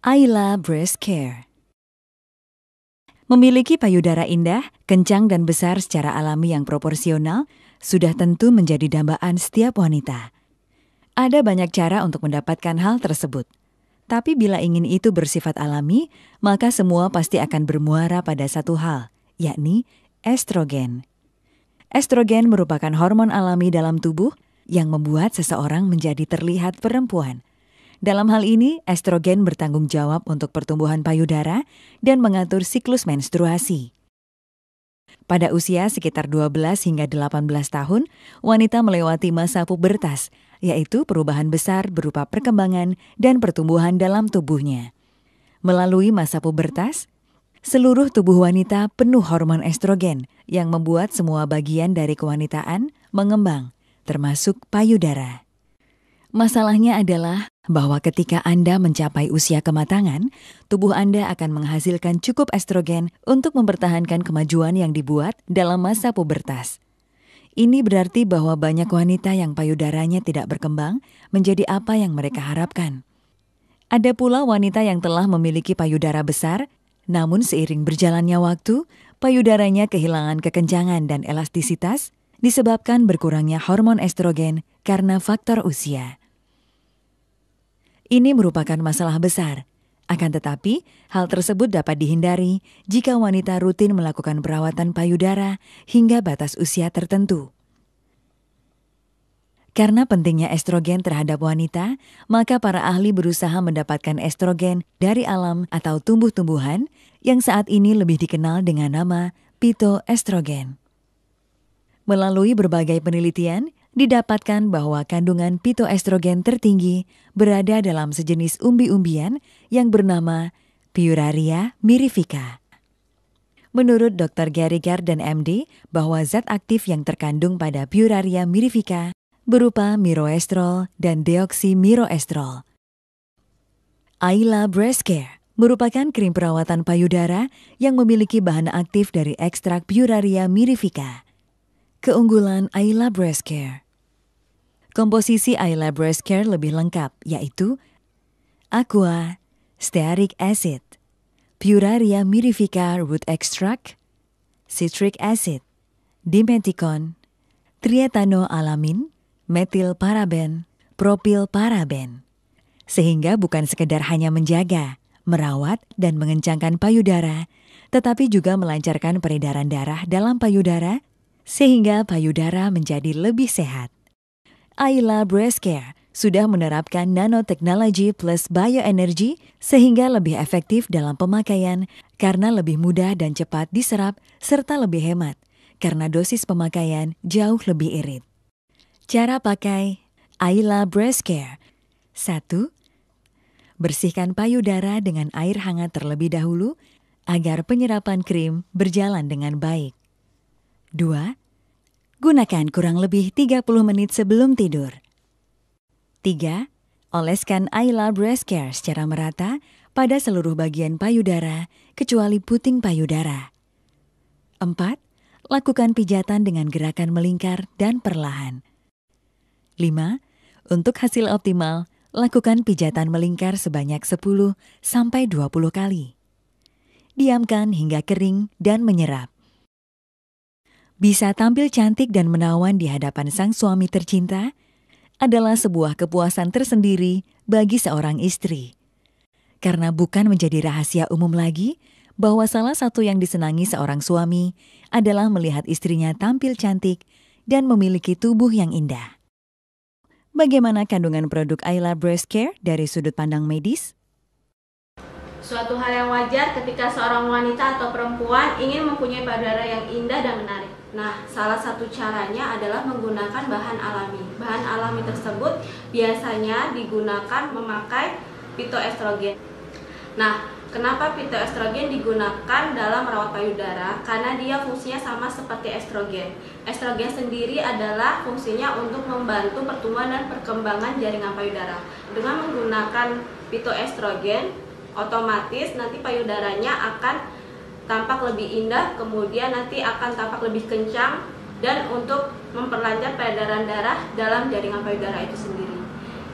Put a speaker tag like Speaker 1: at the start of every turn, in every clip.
Speaker 1: Ayla Breast Care. Memiliki payudara indah, kencang dan besar secara alami yang proporsional sudah tentu menjadi dambaan setiap wanita. Ada banyak cara untuk mendapatkan hal tersebut. Tapi bila ingin itu bersifat alami, maka semua pasti akan bermuara pada satu hal, yakni estrogen. Estrogen merupakan hormon alami dalam tubuh yang membuat seseorang menjadi terlihat perempuan. Dalam hal ini, estrogen bertanggung jawab untuk pertumbuhan payudara dan mengatur siklus menstruasi. Pada usia sekitar 12 hingga 18 tahun, wanita melewati masa pubertas, yaitu perubahan besar berupa perkembangan dan pertumbuhan dalam tubuhnya. Melalui masa pubertas, seluruh tubuh wanita penuh hormon estrogen yang membuat semua bagian dari kewanitaan mengembang, termasuk payudara. Masalahnya adalah bahwa ketika Anda mencapai usia kematangan, tubuh Anda akan menghasilkan cukup estrogen untuk mempertahankan kemajuan yang dibuat dalam masa pubertas. Ini berarti bahwa banyak wanita yang payudaranya tidak berkembang menjadi apa yang mereka harapkan. Ada pula wanita yang telah memiliki payudara besar, namun seiring berjalannya waktu, payudaranya kehilangan kekencangan dan elastisitas disebabkan berkurangnya hormon estrogen karena faktor usia. Ini merupakan masalah besar. Akan tetapi, hal tersebut dapat dihindari jika wanita rutin melakukan perawatan payudara hingga batas usia tertentu. Karena pentingnya estrogen terhadap wanita, maka para ahli berusaha mendapatkan estrogen dari alam atau tumbuh-tumbuhan yang saat ini lebih dikenal dengan nama pitoestrogen. Melalui berbagai penelitian, didapatkan bahwa kandungan pitoestrogen tertinggi berada dalam sejenis umbi-umbian yang bernama Piuraria mirifica. Menurut Dr. Gary Garden MD, bahwa zat aktif yang terkandung pada Piuraria mirifica berupa miroestrol dan miroestrol. Ayla Breast Care merupakan krim perawatan payudara yang memiliki bahan aktif dari ekstrak Piuraria mirifica. Keunggulan Ayla Breast Care Komposisi Ayla Breast Care lebih lengkap, yaitu Aqua, Stearic Acid, Puraria mirifica Root Extract, Citric Acid, Dimeticon, Trietanoalamin, Metil Paraben, Propil Paraben. Sehingga bukan sekedar hanya menjaga, merawat, dan mengencangkan payudara, tetapi juga melancarkan peredaran darah dalam payudara sehingga payudara menjadi lebih sehat. Ayla Breast Care sudah menerapkan nanoteknologi plus bioenergi sehingga lebih efektif dalam pemakaian karena lebih mudah dan cepat diserap serta lebih hemat karena dosis pemakaian jauh lebih irit. Cara pakai Ayla Breast Care 1. Bersihkan payudara dengan air hangat terlebih dahulu agar penyerapan krim berjalan dengan baik. 2. Gunakan kurang lebih 30 menit sebelum tidur. 3. Oleskan Ayla Breast Care secara merata pada seluruh bagian payudara kecuali puting payudara. 4. Lakukan pijatan dengan gerakan melingkar dan perlahan. 5. Untuk hasil optimal, lakukan pijatan melingkar sebanyak 10 sampai 20 kali. Diamkan hingga kering dan menyerap bisa tampil cantik dan menawan di hadapan sang suami tercinta adalah sebuah kepuasan tersendiri bagi seorang istri. Karena bukan menjadi rahasia umum lagi bahwa salah satu yang disenangi seorang suami adalah melihat istrinya tampil cantik dan memiliki tubuh yang indah. Bagaimana kandungan produk Ayla Breast Care dari sudut pandang medis?
Speaker 2: Suatu hal yang wajar ketika seorang wanita atau perempuan ingin mempunyai payudara yang indah dan menarik. Nah, salah satu caranya adalah menggunakan bahan alami. Bahan alami tersebut biasanya digunakan memakai fitoestrogen. Nah, kenapa fitoestrogen digunakan dalam merawat payudara? Karena dia fungsinya sama seperti estrogen. Estrogen sendiri adalah fungsinya untuk membantu pertumbuhan dan perkembangan jaringan payudara. Dengan menggunakan fitoestrogen, otomatis nanti payudaranya akan tampak lebih indah, kemudian nanti akan tampak lebih kencang dan untuk memperlancar peredaran darah dalam jaringan payudara itu sendiri.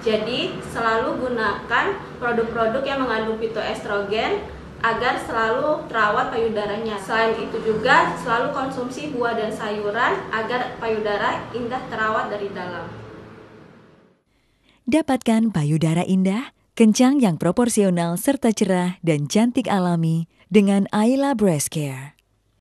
Speaker 2: Jadi, selalu gunakan produk-produk yang mengandung fitoestrogen agar selalu terawat payudaranya. Selain itu juga selalu konsumsi buah dan sayuran agar payudara indah terawat dari dalam.
Speaker 1: Dapatkan payudara indah, kencang yang proporsional serta cerah dan cantik alami dengan Ayla Breast Care.